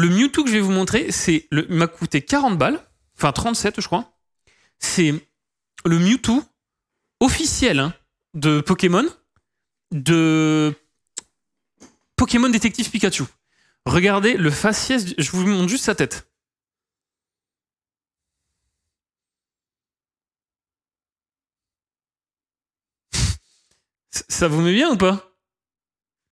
Le Mewtwo que je vais vous montrer, c'est le, il m'a coûté 40 balles, enfin 37 je crois. C'est le Mewtwo officiel hein, de Pokémon, de Pokémon Détective Pikachu. Regardez le faciès, je vous montre juste sa tête. Ça vous met bien ou pas